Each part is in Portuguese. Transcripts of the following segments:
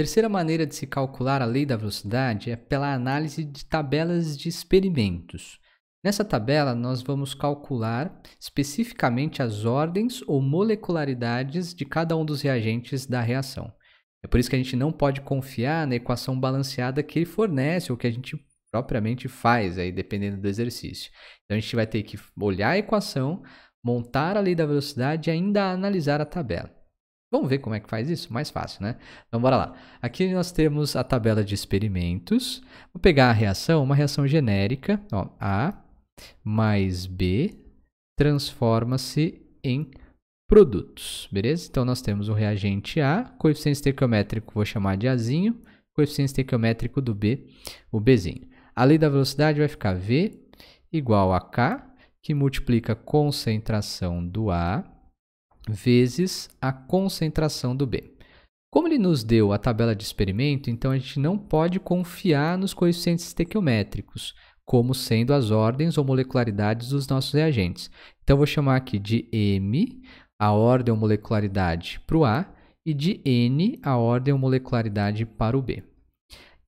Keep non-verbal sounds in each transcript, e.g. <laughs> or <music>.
Terceira maneira de se calcular a lei da velocidade é pela análise de tabelas de experimentos. Nessa tabela, nós vamos calcular especificamente as ordens ou molecularidades de cada um dos reagentes da reação. É por isso que a gente não pode confiar na equação balanceada que ele fornece ou que a gente propriamente faz, aí, dependendo do exercício. Então, a gente vai ter que olhar a equação, montar a lei da velocidade e ainda analisar a tabela. Vamos ver como é que faz isso? Mais fácil, né? Então, bora lá. Aqui nós temos a tabela de experimentos. Vou pegar a reação, uma reação genérica. Ó, a mais B transforma-se em produtos, beleza? Então, nós temos o reagente A, coeficiente estequiométrico vou chamar de Azinho, coeficiente estequiométrico do B, o Bzinho. A lei da velocidade vai ficar V igual a K, que multiplica a concentração do A vezes a concentração do B. Como ele nos deu a tabela de experimento, então a gente não pode confiar nos coeficientes estequiométricos, como sendo as ordens ou molecularidades dos nossos reagentes. Então, vou chamar aqui de M a ordem ou molecularidade para o A e de N a ordem ou molecularidade para o B.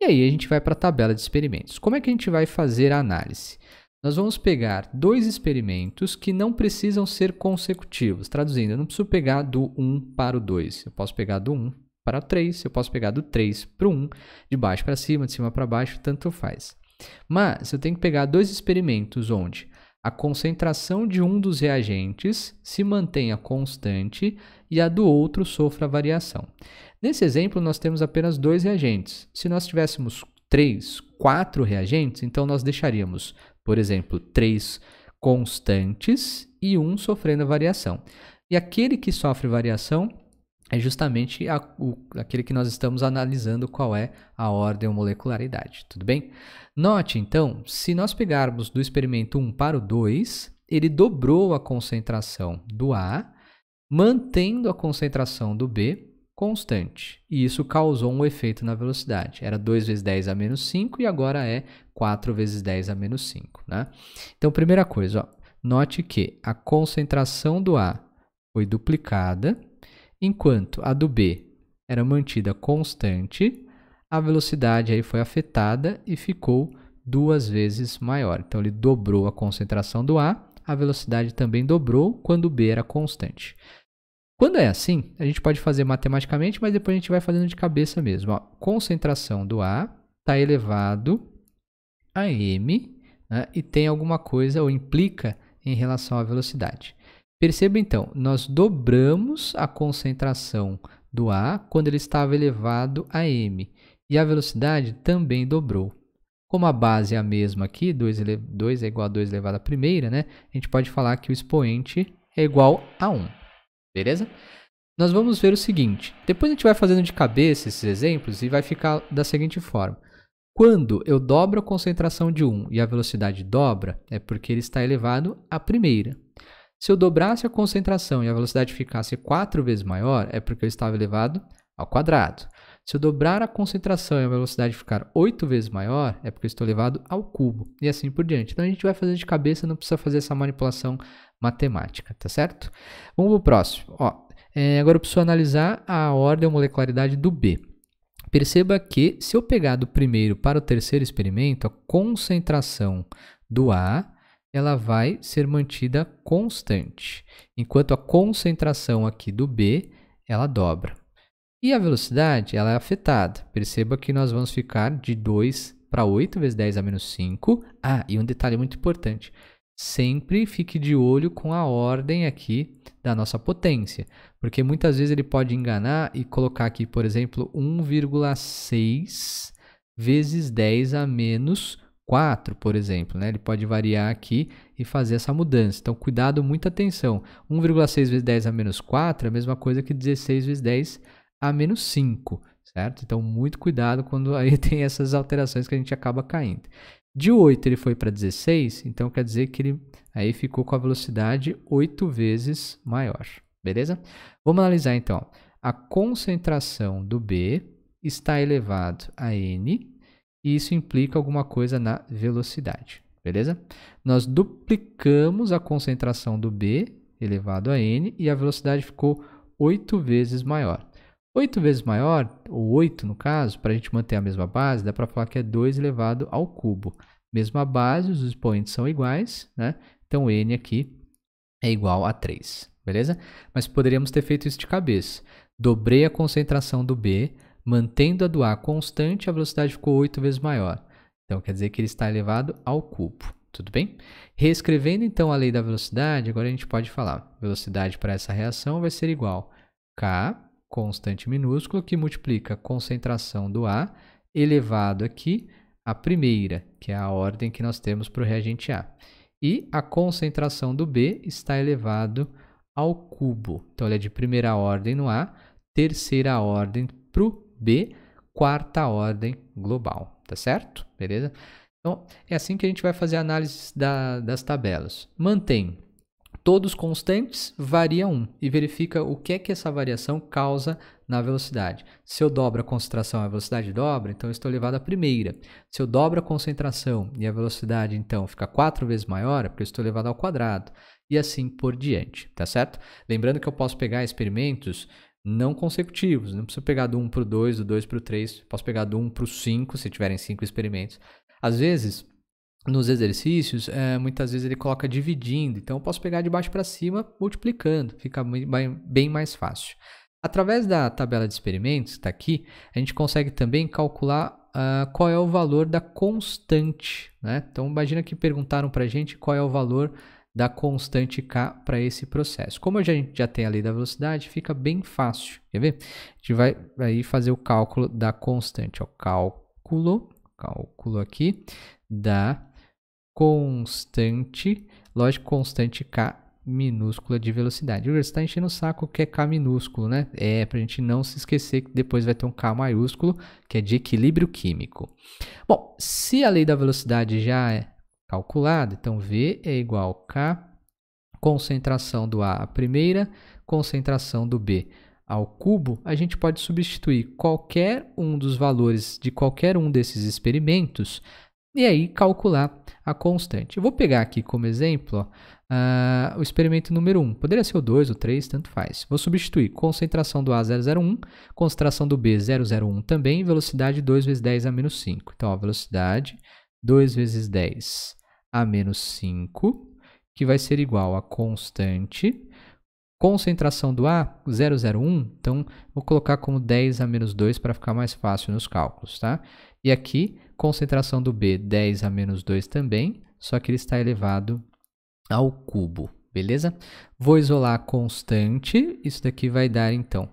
E aí a gente vai para a tabela de experimentos. Como é que a gente vai fazer a análise? Nós vamos pegar dois experimentos que não precisam ser consecutivos. Traduzindo, eu não preciso pegar do 1 para o 2. Eu posso pegar do 1 para o 3, eu posso pegar do 3 para o 1, de baixo para cima, de cima para baixo, tanto faz. Mas eu tenho que pegar dois experimentos onde a concentração de um dos reagentes se mantenha constante e a do outro sofra variação. Nesse exemplo, nós temos apenas dois reagentes. Se nós tivéssemos três, quatro reagentes, então nós deixaríamos por exemplo, três constantes e um sofrendo variação. E aquele que sofre variação é justamente a, o, aquele que nós estamos analisando qual é a ordem ou molecularidade, tudo bem? Note então, se nós pegarmos do experimento 1 para o 2, ele dobrou a concentração do A, mantendo a concentração do B, constante. E isso causou um efeito na velocidade. Era 2 vezes 10 a menos 5 e agora é 4 vezes 10 a menos 5. Né? Então, primeira coisa, ó, note que a concentração do A foi duplicada, enquanto a do B era mantida constante, a velocidade aí foi afetada e ficou duas vezes maior. Então, ele dobrou a concentração do A, a velocidade também dobrou quando o B era constante. Quando é assim, a gente pode fazer matematicamente, mas depois a gente vai fazendo de cabeça mesmo. Ó, concentração do A está elevado a m né, e tem alguma coisa ou implica em relação à velocidade. Perceba então, nós dobramos a concentração do A quando ele estava elevado a m e a velocidade também dobrou. Como a base é a mesma aqui, 2, 2 é igual a 2 elevado à primeira, né? a gente pode falar que o expoente é igual a 1. Beleza? Nós vamos ver o seguinte. Depois a gente vai fazendo de cabeça esses exemplos e vai ficar da seguinte forma. Quando eu dobro a concentração de 1 e a velocidade dobra, é porque ele está elevado à primeira. Se eu dobrasse a concentração e a velocidade ficasse 4 vezes maior, é porque eu estava elevado ao quadrado. Se eu dobrar a concentração e a velocidade ficar 8 vezes maior, é porque eu estou elevado ao cubo. E assim por diante. Então a gente vai fazer de cabeça, não precisa fazer essa manipulação matemática, tá certo? Vamos para o próximo. Ó, é, agora eu preciso analisar a ordem ou molecularidade do B. Perceba que se eu pegar do primeiro para o terceiro experimento, a concentração do A ela vai ser mantida constante, enquanto a concentração aqui do B ela dobra. E a velocidade ela é afetada. Perceba que nós vamos ficar de 2 para 8 vezes 10 a menos 5. Ah, e um detalhe muito importante. Sempre fique de olho com a ordem aqui da nossa potência, porque muitas vezes ele pode enganar e colocar aqui, por exemplo, 1,6 vezes 10 a menos 4, por exemplo, né? Ele pode variar aqui e fazer essa mudança. Então, cuidado, muita atenção. 1,6 vezes 10 a menos 4 é a mesma coisa que 16 vezes 10 a menos 5, certo? Então, muito cuidado quando aí <laughs> tem essas alterações que a gente acaba caindo. De 8 ele foi para 16, então quer dizer que ele aí ficou com a velocidade 8 vezes maior, beleza? Vamos analisar então. A concentração do B está elevado a N e isso implica alguma coisa na velocidade, beleza? Nós duplicamos a concentração do B elevado a N e a velocidade ficou 8 vezes maior. 8 vezes maior, ou 8 no caso, para a gente manter a mesma base, dá para falar que é 2 elevado ao cubo. Mesma base, os expoentes são iguais, né? Então n aqui é igual a 3, beleza? Mas poderíamos ter feito isso de cabeça. Dobrei a concentração do B, mantendo a do A constante, a velocidade ficou 8 vezes maior. Então quer dizer que ele está elevado ao cubo, tudo bem? Reescrevendo então a lei da velocidade, agora a gente pode falar, velocidade para essa reação vai ser igual a k constante minúsculo, que multiplica a concentração do A elevado aqui a primeira, que é a ordem que nós temos para o reagente A. E a concentração do B está elevado ao cubo. Então, ele é de primeira ordem no A, terceira ordem para o B, quarta ordem global. Tá certo? Beleza? Então, é assim que a gente vai fazer a análise da, das tabelas. Mantém todos constantes, varia 1 e verifica o que é que essa variação causa na velocidade. Se eu dobro a concentração e a velocidade dobra, então estou elevado à primeira. Se eu dobro a concentração e a velocidade, então, fica 4 vezes maior, é porque eu estou elevado ao quadrado. E assim por diante, tá certo? Lembrando que eu posso pegar experimentos não consecutivos. Não preciso pegar do 1 para o 2, do 2 para o 3. Posso pegar do 1 para o 5, se tiverem 5 experimentos. Às vezes, nos exercícios, é, muitas vezes ele coloca dividindo. Então eu posso pegar de baixo para cima multiplicando, fica bem mais fácil. Através da tabela de experimentos, está aqui, a gente consegue também calcular uh, qual é o valor da constante. Né? Então imagina que perguntaram para a gente qual é o valor da constante K para esse processo. Como a gente já tem a lei da velocidade, fica bem fácil. Quer ver? A gente vai aí fazer o cálculo da constante. Ó, cálculo, cálculo aqui da constante, lógico, constante K minúscula de velocidade. Você está enchendo o saco que é K minúsculo, né? É para a gente não se esquecer que depois vai ter um K maiúsculo, que é de equilíbrio químico. Bom, se a lei da velocidade já é calculada, então V é igual a K, concentração do A à primeira, concentração do B ao cubo, a gente pode substituir qualquer um dos valores de qualquer um desses experimentos e aí calcular a constante. Eu vou pegar aqui como exemplo ó, uh, o experimento número 1. Poderia ser o 2 ou 3, tanto faz. Vou substituir concentração do A 001, concentração do B 001 também, velocidade 2 vezes 10 a menos 5. Então, ó, velocidade 2 vezes 10 a menos 5, que vai ser igual a constante. Concentração do A, 001, então vou colocar como 10 a menos 2 para ficar mais fácil nos cálculos, tá? E aqui Concentração do B, 10 a menos 2 também, só que ele está elevado ao cubo, beleza? Vou isolar a constante, isso daqui vai dar então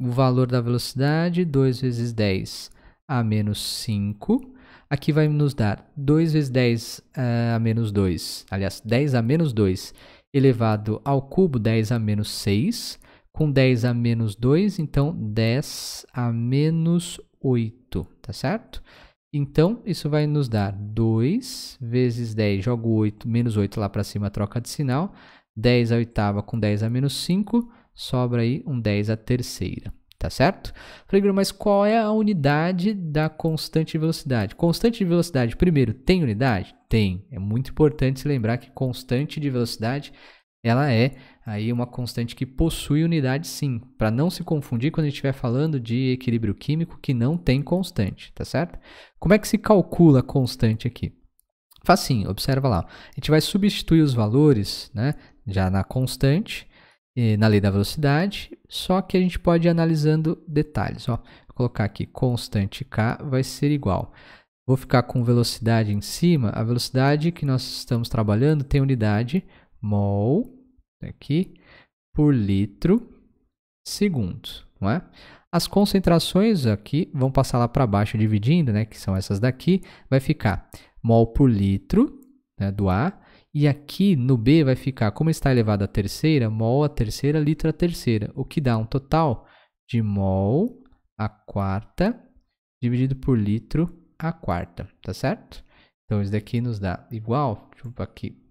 o valor da velocidade, 2 vezes 10 a menos 5. Aqui vai nos dar 2 vezes 10 eh, a menos 2, aliás, 10 a menos 2 elevado ao cubo, 10 a menos 6. Com 10 a menos 2, então 10 a menos 8, tá certo? Então, isso vai nos dar 2 vezes 10, jogo 8, menos 8 lá para cima, troca de sinal. 10 a oitava com 10 a menos 5, sobra aí um 10 a terceira, tá certo? Falei, mas qual é a unidade da constante de velocidade? Constante de velocidade, primeiro, tem unidade? Tem. É muito importante se lembrar que constante de velocidade, ela é aí uma constante que possui unidade sim, para não se confundir quando a gente estiver falando de equilíbrio químico que não tem constante, tá certo? Como é que se calcula a constante aqui? Facinho, observa lá. A gente vai substituir os valores né, já na constante, na lei da velocidade, só que a gente pode ir analisando detalhes. Ó. Vou colocar aqui constante K vai ser igual. Vou ficar com velocidade em cima. A velocidade que nós estamos trabalhando tem unidade mol né, aqui, por litro segundos, não é? As concentrações aqui vão passar lá para baixo dividindo, né, que são essas daqui, vai ficar mol por litro né, do A, e aqui no B vai ficar, como está elevado à terceira, mol à terceira, litro à terceira, o que dá um total de mol à quarta dividido por litro à quarta, tá certo? Então, isso daqui nos dá igual, deixa eu aqui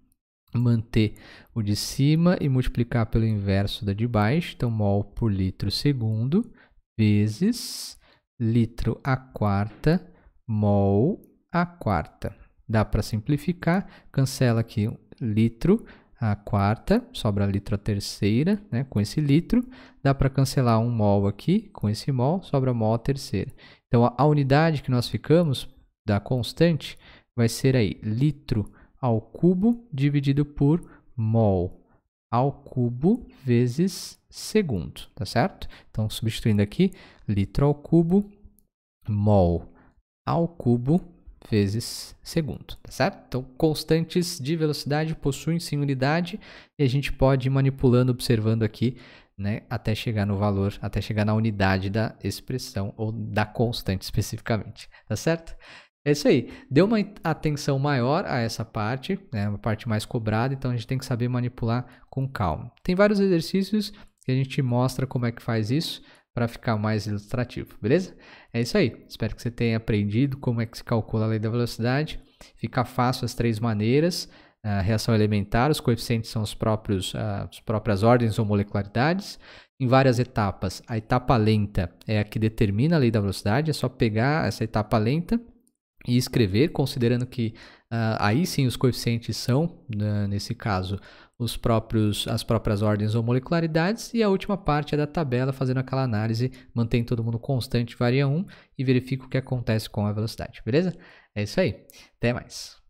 manter o de cima e multiplicar pelo inverso da de baixo. Então, mol por litro segundo vezes litro a quarta, mol a quarta. Dá para simplificar, cancela aqui litro a quarta, sobra litro a terceira, né, com esse litro. Dá para cancelar um mol aqui, com esse mol, sobra mol a terceira. Então, a, a unidade que nós ficamos da constante vai ser aí litro ao cubo dividido por mol ao cubo vezes segundo, tá certo? Então, substituindo aqui, litro ao cubo, mol ao cubo vezes segundo, tá certo? Então, constantes de velocidade possuem sim unidade e a gente pode ir manipulando, observando aqui, né, até chegar no valor, até chegar na unidade da expressão ou da constante especificamente, tá certo? É isso aí. Deu uma atenção maior a essa parte, né? Uma parte mais cobrada, então a gente tem que saber manipular com calma. Tem vários exercícios que a gente mostra como é que faz isso para ficar mais ilustrativo, beleza? É isso aí. Espero que você tenha aprendido como é que se calcula a lei da velocidade. Fica fácil as três maneiras. A reação elementar, os coeficientes são os próprios, ah, as próprias ordens ou molecularidades em várias etapas. A etapa lenta é a que determina a lei da velocidade, é só pegar essa etapa lenta e escrever, considerando que uh, aí sim os coeficientes são, né, nesse caso, os próprios, as próprias ordens ou molecularidades, e a última parte é da tabela, fazendo aquela análise, mantém todo mundo constante, varia 1 e verifica o que acontece com a velocidade, beleza? É isso aí, até mais!